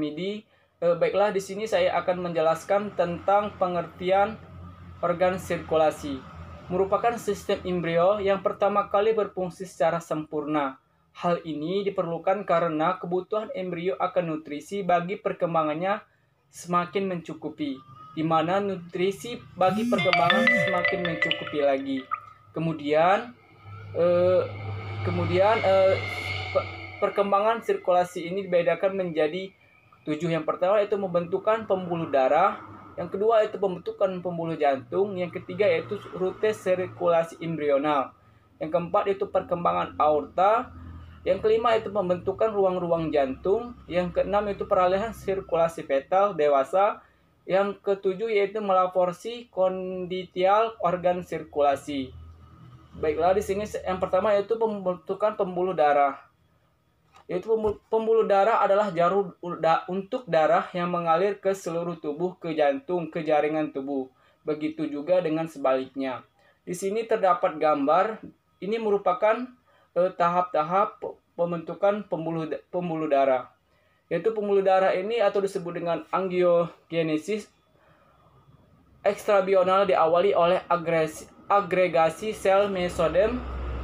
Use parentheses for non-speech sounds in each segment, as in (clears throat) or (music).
MIDI. Eh, baiklah, di sini saya akan menjelaskan tentang pengertian organ sirkulasi. Merupakan sistem embrio yang pertama kali berfungsi secara sempurna. Hal ini diperlukan karena kebutuhan embrio akan nutrisi bagi perkembangannya semakin mencukupi, di mana nutrisi bagi perkembangan semakin mencukupi lagi. Kemudian, eh, kemudian eh, perkembangan sirkulasi ini dibedakan menjadi Tujuh yang pertama itu membentukan pembuluh darah, yang kedua itu pembentukan pembuluh jantung, yang ketiga yaitu rute sirkulasi embrional, yang keempat itu perkembangan aorta, yang kelima itu pembentukan ruang-ruang jantung, yang keenam itu peralihan sirkulasi fetal dewasa, yang ketujuh yaitu melaporsi konditial organ sirkulasi. Baiklah di sini yang pertama yaitu pembentukan pembuluh darah yaitu pembuluh darah adalah jarum untuk darah yang mengalir ke seluruh tubuh, ke jantung, ke jaringan tubuh. Begitu juga dengan sebaliknya. Di sini terdapat gambar, ini merupakan tahap eh, tahap-tahap pembentukan pembuluh pembuluh darah. Yaitu pembuluh darah ini atau disebut dengan angiogenesis ekstrabional diawali oleh agresi, agregasi sel mesodem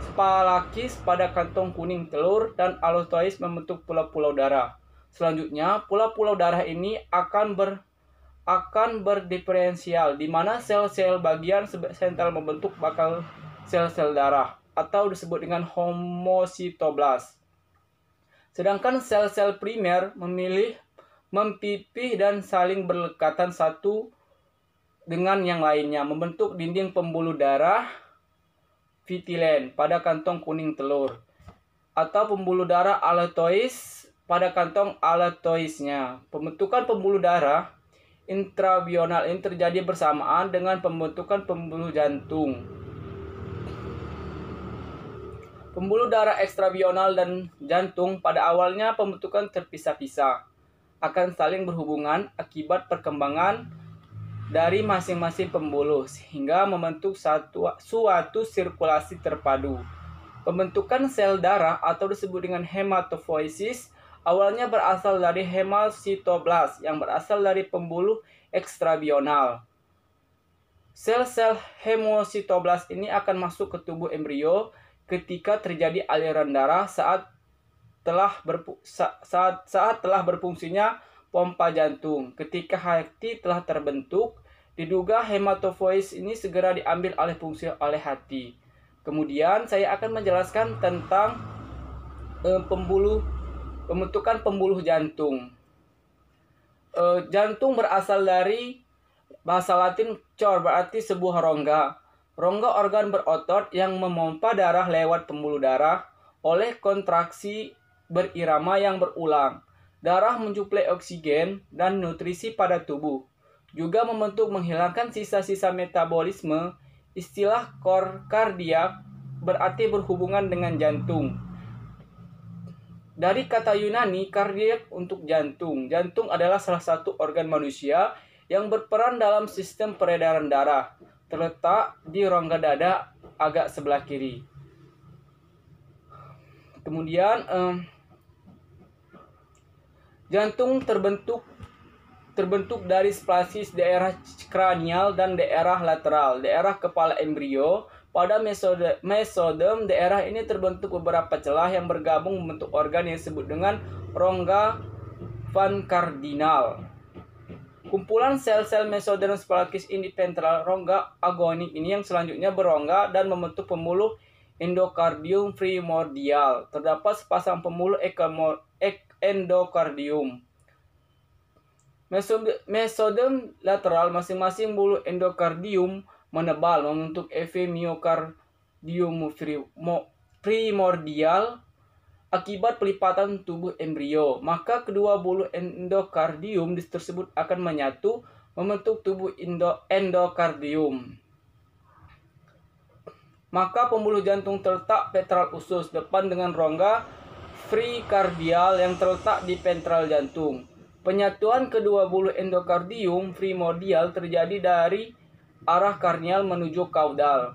Spalakis pada kantong kuning telur dan Alostois membentuk pulau-pulau darah. Selanjutnya, pulau-pulau darah ini akan ber akan berdiferensial di mana sel-sel bagian sentral membentuk bakal sel-sel darah atau disebut dengan homositoblas. Sedangkan sel-sel primer memilih mempipih dan saling berlekatan satu dengan yang lainnya membentuk dinding pembuluh darah vitilen pada kantong kuning telur atau pembuluh darah aletois pada kantong aletoisnya. Pembentukan pembuluh darah intravional ini terjadi bersamaan dengan pembentukan pembuluh jantung. Pembuluh darah ekstravional dan jantung pada awalnya pembentukan terpisah-pisah akan saling berhubungan akibat perkembangan dari masing-masing pembuluh sehingga membentuk satu, suatu sirkulasi terpadu. Pembentukan sel darah atau disebut dengan hematopoiesis awalnya berasal dari hemasitoblas yang berasal dari pembuluh ekstrabional. Sel-sel hemositoblas ini akan masuk ke tubuh embrio ketika terjadi aliran darah saat telah berpu saat saat telah berfungsinya pompa jantung. Ketika hati telah terbentuk, diduga hematofois ini segera diambil oleh fungsi oleh hati. Kemudian saya akan menjelaskan tentang e, pembuluh pembentukan pembuluh jantung. E, jantung berasal dari bahasa Latin cor berarti sebuah rongga. Rongga organ berotot yang memompa darah lewat pembuluh darah oleh kontraksi berirama yang berulang. Darah mencuplai oksigen dan nutrisi pada tubuh, juga membentuk menghilangkan sisa-sisa metabolisme. Istilah kor kardiak berarti berhubungan dengan jantung. Dari kata Yunani, kardiak untuk jantung. Jantung adalah salah satu organ manusia yang berperan dalam sistem peredaran darah, terletak di rongga dada agak sebelah kiri. Kemudian, eh, Jantung terbentuk terbentuk dari splasis daerah kranial dan daerah lateral, daerah kepala embrio. Pada mesode, mesodem, daerah ini terbentuk beberapa celah yang bergabung membentuk organ yang disebut dengan rongga van kardinal. Kumpulan sel-sel mesodem splasis ventral rongga agonik ini yang selanjutnya berongga dan membentuk pemuluh endokardium primordial. Terdapat sepasang pemuluh ekamor, ek, endokardium. Mesodem lateral masing-masing bulu endokardium menebal membentuk EV miokardium primordial akibat pelipatan tubuh embrio. Maka kedua bulu endokardium tersebut akan menyatu membentuk tubuh endokardium. Maka pembuluh jantung terletak petral usus depan dengan rongga frikardial yang terletak di ventral jantung. Penyatuan kedua bulu endokardium primordial terjadi dari arah karnial menuju kaudal.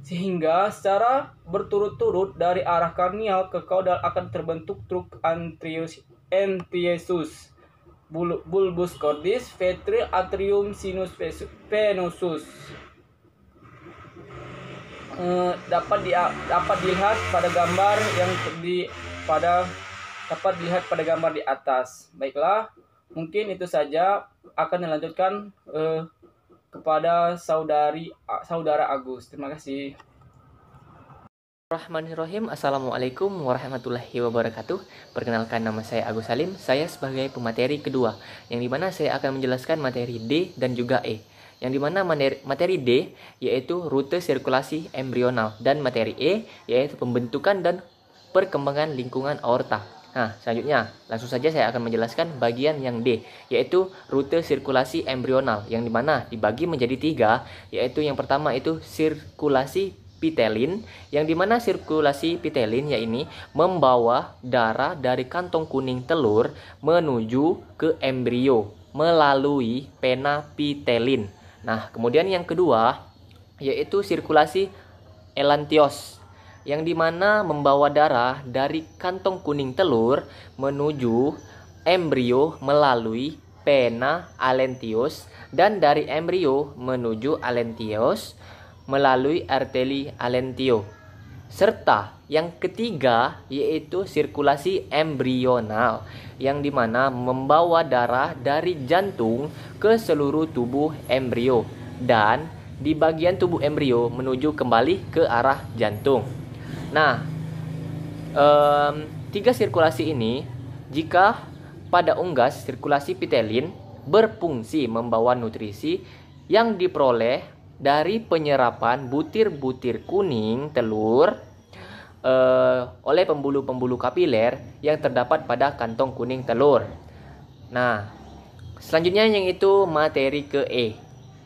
Sehingga secara berturut-turut dari arah karnial ke kaudal akan terbentuk truk antrius, antiesus bulbus cordis ventri atrium sinus venosus eh, dapat di, dapat dilihat pada gambar yang di pada dapat dilihat pada gambar di atas. Baiklah, mungkin itu saja akan dilanjutkan eh, kepada saudari saudara Agus. Terima kasih. Bismillahirrahmanirrahim. Assalamualaikum warahmatullahi wabarakatuh Perkenalkan nama saya Agus Salim Saya sebagai pemateri kedua Yang dimana saya akan menjelaskan materi D dan juga E Yang dimana materi D yaitu rute sirkulasi embrional Dan materi E yaitu pembentukan dan perkembangan lingkungan aorta. Nah, selanjutnya langsung saja saya akan menjelaskan bagian yang D, yaitu rute sirkulasi embrional, yang dimana dibagi menjadi tiga, yaitu yang pertama itu sirkulasi pitelin, yang dimana sirkulasi pitelin ya ini membawa darah dari kantong kuning telur menuju ke embrio melalui pena pitelin. Nah, kemudian yang kedua yaitu sirkulasi elantios yang dimana membawa darah dari kantong kuning telur menuju embrio melalui pena alentius dan dari embrio menuju alentius melalui arteri alentio. Serta yang ketiga yaitu sirkulasi embrional yang dimana membawa darah dari jantung ke seluruh tubuh embrio dan di bagian tubuh embrio menuju kembali ke arah jantung. Nah, um, tiga sirkulasi ini jika pada unggas sirkulasi pitelin berfungsi membawa nutrisi yang diperoleh dari penyerapan butir-butir kuning telur uh, oleh pembuluh-pembuluh kapiler yang terdapat pada kantong kuning telur. Nah, selanjutnya yang itu materi ke E,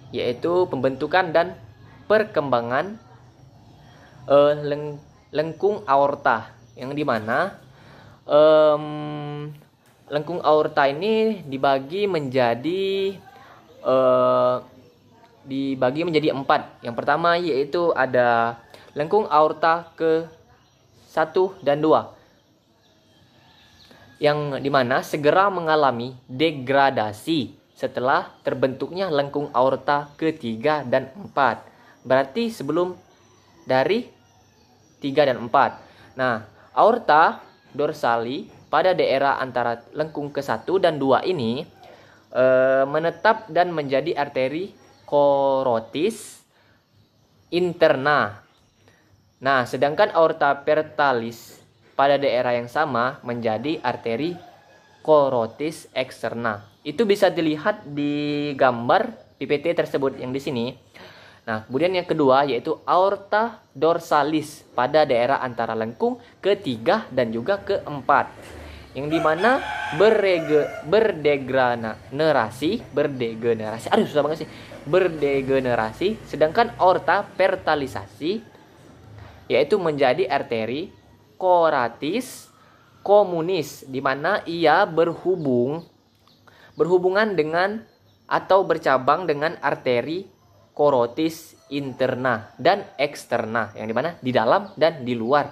yaitu pembentukan dan perkembangan uh, leng lengkung aorta yang dimana um, lengkung aorta ini dibagi menjadi uh, dibagi menjadi empat. Yang pertama yaitu ada lengkung aorta ke satu dan dua yang dimana segera mengalami degradasi setelah terbentuknya lengkung aorta ketiga dan empat. Berarti sebelum dari 3 dan 4. Nah, aorta dorsali pada daerah antara lengkung ke 1 dan 2 ini e, menetap dan menjadi arteri korotis interna. Nah, sedangkan aorta pertalis pada daerah yang sama menjadi arteri korotis eksterna. Itu bisa dilihat di gambar PPT tersebut yang di sini. Nah, kemudian yang kedua yaitu aorta dorsalis pada daerah antara lengkung ketiga dan juga keempat. Yang dimana berrege, berdegenerasi, berdegenerasi, aduh susah banget sih, berdegenerasi, sedangkan aorta pertalisasi yaitu menjadi arteri koratis komunis di mana ia berhubung berhubungan dengan atau bercabang dengan arteri korotis interna dan eksterna yang dimana di dalam dan di luar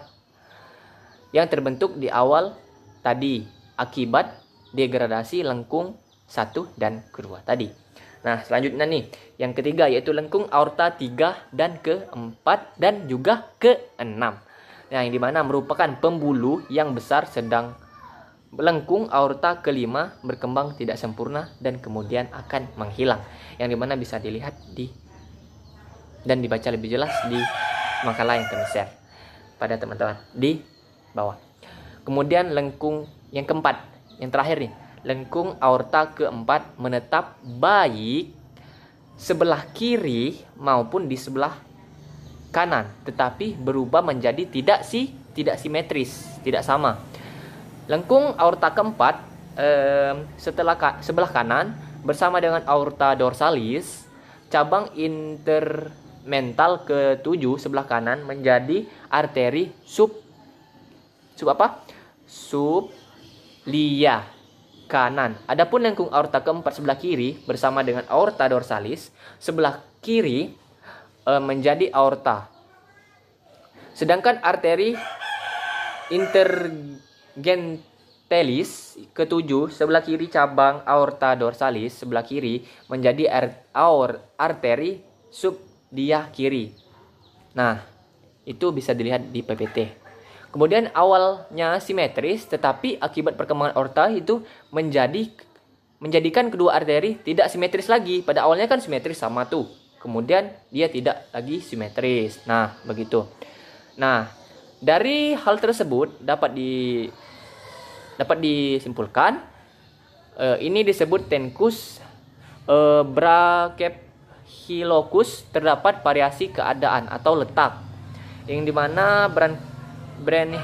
yang terbentuk di awal tadi akibat degradasi lengkung satu dan kedua tadi nah selanjutnya nih yang ketiga yaitu lengkung aorta tiga dan keempat dan juga keenam nah yang dimana merupakan pembuluh yang besar sedang lengkung aorta kelima berkembang tidak sempurna dan kemudian akan menghilang yang dimana bisa dilihat di dan dibaca lebih jelas di makalah yang kami share pada teman-teman di bawah. Kemudian lengkung yang keempat, yang terakhir nih, lengkung aorta keempat menetap baik sebelah kiri maupun di sebelah kanan, tetapi berubah menjadi tidak si tidak simetris, tidak sama. Lengkung aorta keempat eh, setelah sebelah kanan bersama dengan aorta dorsalis, cabang inter mental ke-7 sebelah kanan menjadi arteri sub sub apa? Sublia kanan. Adapun lengkung aorta keempat sebelah kiri bersama dengan aorta dorsalis sebelah kiri e, menjadi aorta. Sedangkan arteri intergentelis ketujuh sebelah kiri cabang aorta dorsalis sebelah kiri menjadi aor, arteri sub dia kiri. Nah, itu bisa dilihat di PPT. Kemudian awalnya simetris, tetapi akibat perkembangan orta itu menjadi menjadikan kedua arteri tidak simetris lagi. Pada awalnya kan simetris sama tuh. Kemudian dia tidak lagi simetris. Nah, begitu. Nah, dari hal tersebut dapat di dapat disimpulkan uh, ini disebut tenkus uh, eh, brachiopulmonary Hilokus terdapat variasi keadaan atau letak yang dimana brand brand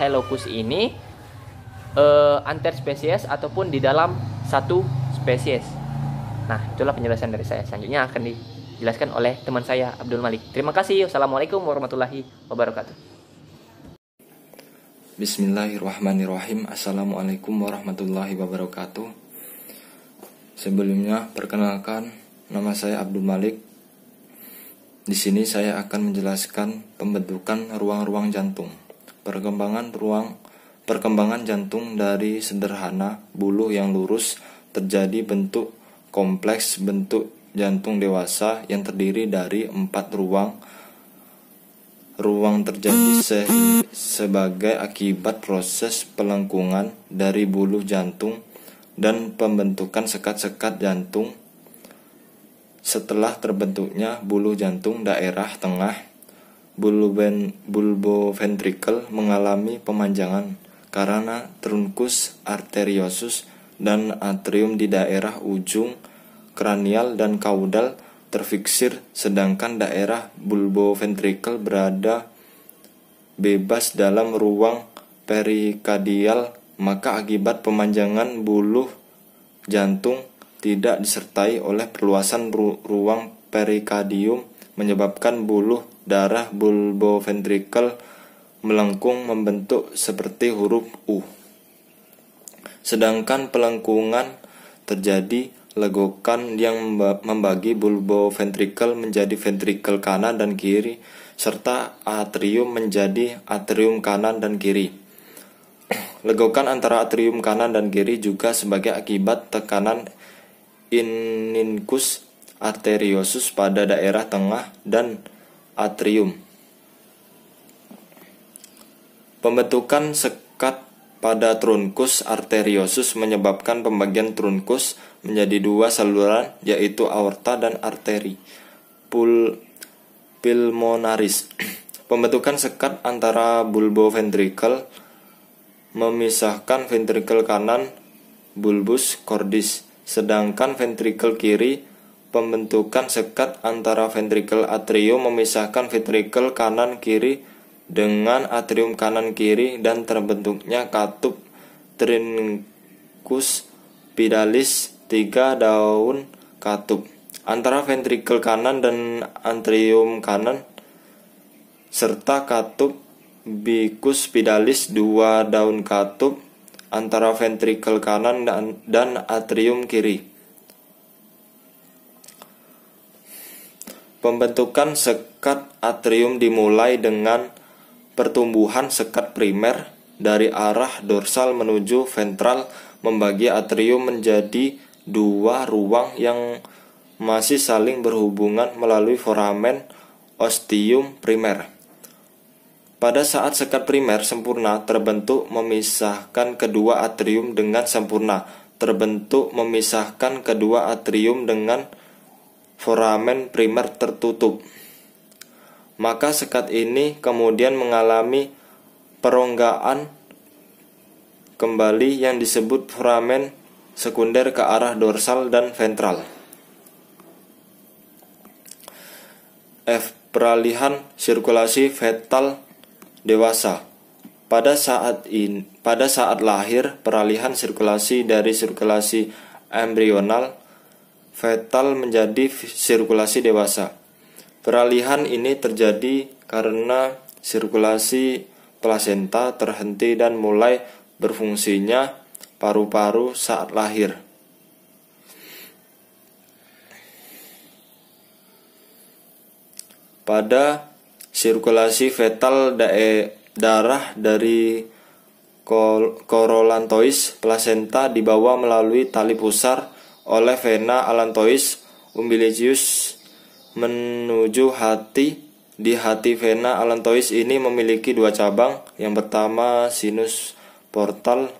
Hilokus ini uh, antar spesies ataupun di dalam satu spesies. Nah, itulah penjelasan dari saya. Selanjutnya akan dijelaskan oleh teman saya Abdul Malik. Terima kasih. Wassalamualaikum warahmatullahi wabarakatuh. Bismillahirrahmanirrahim. Assalamualaikum warahmatullahi wabarakatuh. Sebelumnya perkenalkan Nama saya Abdul Malik. Di sini saya akan menjelaskan pembentukan ruang-ruang jantung. Perkembangan ruang perkembangan jantung dari sederhana bulu yang lurus terjadi bentuk kompleks bentuk jantung dewasa yang terdiri dari empat ruang ruang terjadi se sebagai akibat proses pelengkungan dari bulu jantung dan pembentukan sekat-sekat jantung setelah terbentuknya bulu jantung daerah tengah bulbo bulboventrikel mengalami pemanjangan karena truncus arteriosus dan atrium di daerah ujung kranial dan kaudal terfiksir sedangkan daerah bulboventrikel berada bebas dalam ruang perikadial maka akibat pemanjangan bulu jantung tidak disertai oleh perluasan ru ruang perikadium menyebabkan buluh darah bulboventrikel melengkung membentuk seperti huruf U. Sedangkan pelengkungan terjadi legokan yang membagi bulboventrikel menjadi ventrikel kanan dan kiri serta atrium menjadi atrium kanan dan kiri. Legokan antara atrium kanan dan kiri juga sebagai akibat tekanan inincus arteriosus pada daerah tengah dan atrium. Pembentukan sekat pada truncus arteriosus menyebabkan pembagian truncus menjadi dua saluran yaitu aorta dan arteri pul pulmonaris. (clears throat) Pembentukan sekat antara bulbo ventricle memisahkan ventricle kanan bulbus cordis Sedangkan ventrikel kiri pembentukan sekat antara ventrikel atrium memisahkan ventrikel kanan kiri dengan atrium kanan kiri dan terbentuknya katup trinkus pidalis tiga daun katup antara ventrikel kanan dan atrium kanan serta katup bicus pidalis dua daun katup antara ventrikel kanan dan, dan atrium kiri. Pembentukan sekat atrium dimulai dengan pertumbuhan sekat primer dari arah dorsal menuju ventral membagi atrium menjadi dua ruang yang masih saling berhubungan melalui foramen ostium primer. Pada saat sekat primer sempurna terbentuk memisahkan kedua atrium dengan sempurna, terbentuk memisahkan kedua atrium dengan foramen primer tertutup. Maka sekat ini kemudian mengalami peronggaan kembali yang disebut foramen sekunder ke arah dorsal dan ventral. F. Peralihan sirkulasi fetal dewasa. Pada saat in, pada saat lahir, peralihan sirkulasi dari sirkulasi embrional fetal menjadi sirkulasi dewasa. Peralihan ini terjadi karena sirkulasi plasenta terhenti dan mulai berfungsinya paru-paru saat lahir. Pada sirkulasi fetal dae, darah dari korolantois placenta dibawa melalui tali pusar oleh vena alantois umbilicius menuju hati di hati vena alantois ini memiliki dua cabang yang pertama sinus portal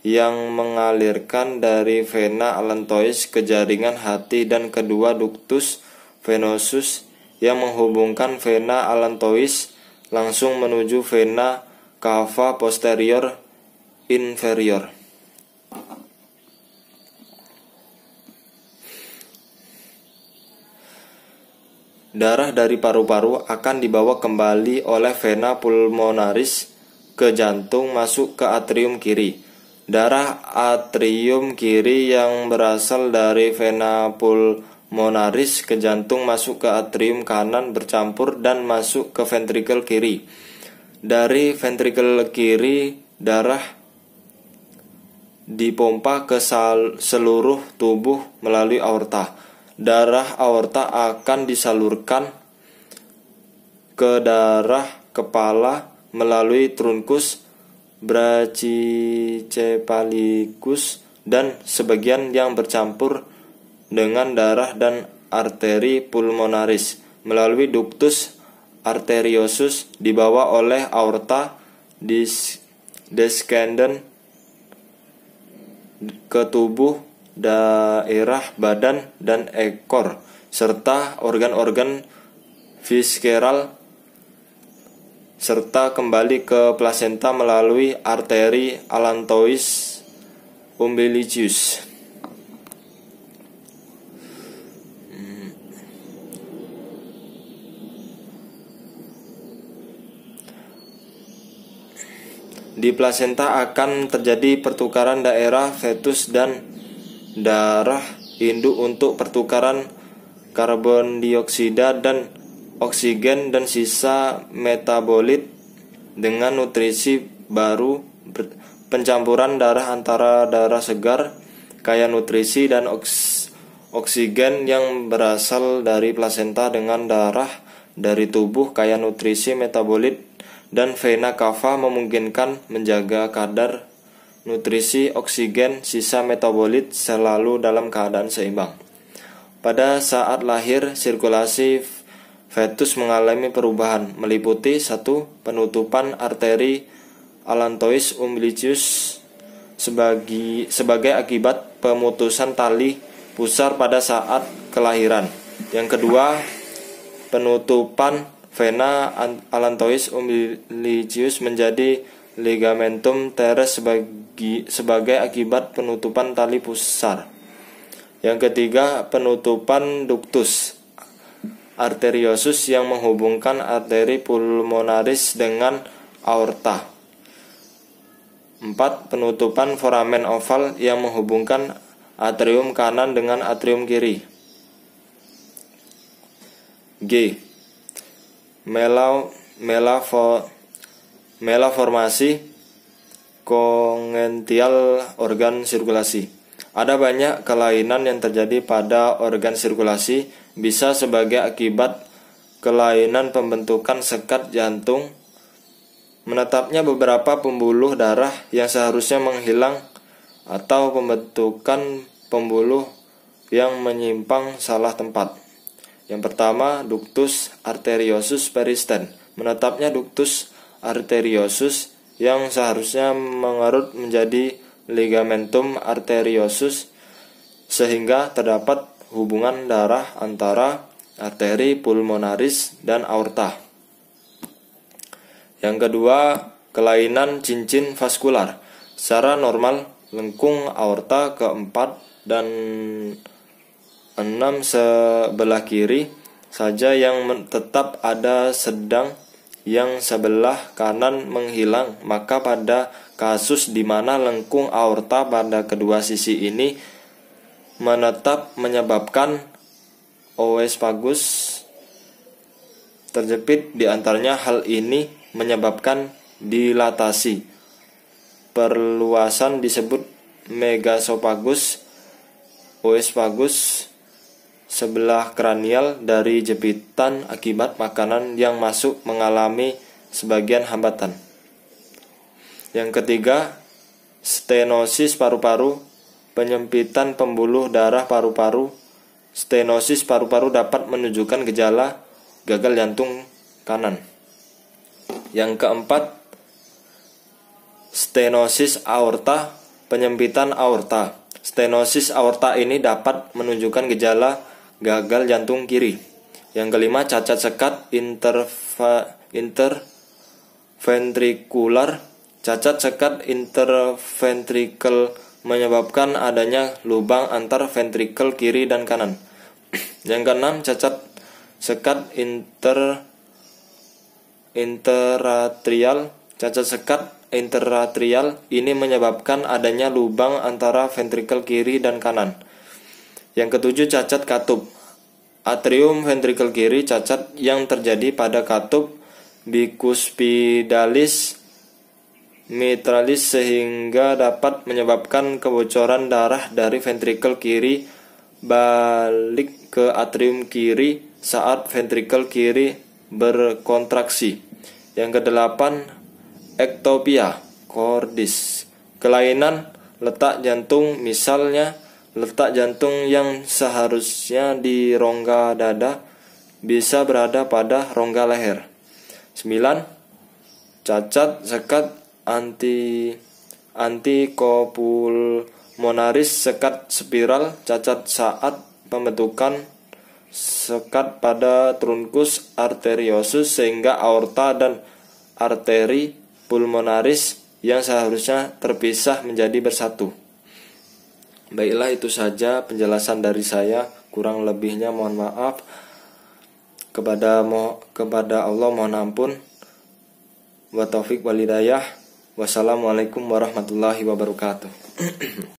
yang mengalirkan dari vena alantois ke jaringan hati dan kedua ductus venosus yang menghubungkan vena allantois langsung menuju vena cava posterior inferior. Darah dari paru-paru akan dibawa kembali oleh vena pulmonaris ke jantung masuk ke atrium kiri. Darah atrium kiri yang berasal dari vena pulmonaris monaris ke jantung masuk ke atrium kanan bercampur dan masuk ke ventrikel kiri. Dari ventrikel kiri darah dipompa ke seluruh tubuh melalui aorta. Darah aorta akan disalurkan ke darah kepala melalui trunkus brachicephalicus dan sebagian yang bercampur dengan darah dan arteri pulmonaris melalui ductus arteriosus dibawa oleh aorta descendens ke tubuh daerah badan dan ekor serta organ-organ visceral serta kembali ke plasenta melalui arteri alantois umbilicus. Di plasenta akan terjadi pertukaran daerah fetus dan darah induk untuk pertukaran karbon dioksida dan oksigen dan sisa metabolit dengan nutrisi baru pencampuran darah antara darah segar kaya nutrisi dan oks oksigen yang berasal dari plasenta dengan darah dari tubuh kaya nutrisi metabolit dan vena cava memungkinkan menjaga kadar nutrisi oksigen sisa metabolit selalu dalam keadaan seimbang. Pada saat lahir, sirkulasi fetus mengalami perubahan meliputi satu penutupan arteri alantois umbilicus sebagai sebagai akibat pemutusan tali pusar pada saat kelahiran. Yang kedua, penutupan vena alantois umbilicius menjadi ligamentum teres sebagai, sebagai akibat penutupan tali pusar. Yang ketiga, penutupan ductus arteriosus yang menghubungkan arteri pulmonaris dengan aorta. Empat, Penutupan foramen oval yang menghubungkan atrium kanan dengan atrium kiri. G melau melafo melaformasi kongential organ sirkulasi. Ada banyak kelainan yang terjadi pada organ sirkulasi bisa sebagai akibat kelainan pembentukan sekat jantung menetapnya beberapa pembuluh darah yang seharusnya menghilang atau pembentukan pembuluh yang menyimpang salah tempat. Yang pertama, ductus arteriosus peristen. Menetapnya ductus arteriosus yang seharusnya mengerut menjadi ligamentum arteriosus sehingga terdapat hubungan darah antara arteri pulmonaris dan aorta. Yang kedua, kelainan cincin vaskular. Secara normal, lengkung aorta keempat dan enam sebelah kiri saja yang tetap ada sedang yang sebelah kanan menghilang maka pada kasus di mana lengkung aorta pada kedua sisi ini menetap menyebabkan pagus terjepit di antaranya hal ini menyebabkan dilatasi perluasan disebut megasopagus oesophagus sebelah kranial dari jepitan akibat makanan yang masuk mengalami sebagian hambatan. Yang ketiga, stenosis paru-paru, penyempitan pembuluh darah paru-paru. Stenosis paru-paru dapat menunjukkan gejala gagal jantung kanan. Yang keempat, stenosis aorta, penyempitan aorta. Stenosis aorta ini dapat menunjukkan gejala gagal jantung kiri. Yang kelima, cacat sekat interva, interventrikular. Cacat sekat interventrikel menyebabkan adanya lubang antar ventrikel kiri dan kanan. (clears throat) Yang keenam, cacat sekat inter interatrial. Cacat sekat interatrial ini menyebabkan adanya lubang antara ventrikel kiri dan kanan. Yang ketujuh cacat katup. Atrium ventrikel kiri cacat yang terjadi pada katup bikuspidalis mitralis sehingga dapat menyebabkan kebocoran darah dari ventrikel kiri balik ke atrium kiri saat ventrikel kiri berkontraksi. Yang kedelapan, ektopia cordis. Kelainan letak jantung misalnya Letak jantung yang seharusnya di rongga dada bisa berada pada rongga leher. 9. Cacat sekat anti monaris sekat spiral cacat saat pembentukan sekat pada trunkus arteriosus sehingga aorta dan arteri pulmonaris yang seharusnya terpisah menjadi bersatu. Baiklah itu saja penjelasan dari saya. Kurang lebihnya mohon maaf. Kepada mo kepada Allah mohon ampun. Wa taufik walidayah. Wassalamualaikum warahmatullahi wabarakatuh. (clears throat)